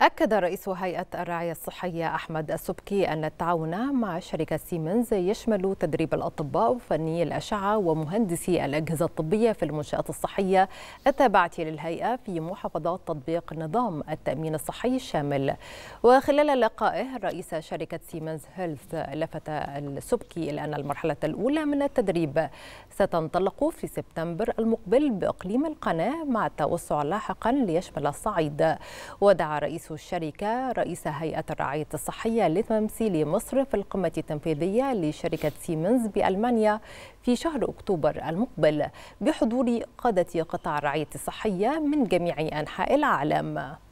أكد رئيس هيئة الرعاية الصحية أحمد السبكي أن التعاون مع شركة سيمنز يشمل تدريب الأطباء وفني الأشعة ومهندسي الأجهزة الطبية في المنشآت الصحية التابعة للهيئة في محافظات تطبيق نظام التأمين الصحي الشامل وخلال لقائه رئيس شركة سيمنز هيلث لفت السبكي إلى أن المرحلة الأولى من التدريب ستنطلق في سبتمبر المقبل بإقليم القناة مع التوسع لاحقا ليشمل الصعيد ودعا رئيس رئيس الشركة رئيس هيئة الرعاية الصحية لتمثيل مصر في القمة التنفيذية لشركة سيمنز بألمانيا في شهر أكتوبر المقبل بحضور قادة قطاع الرعاية الصحية من جميع أنحاء العالم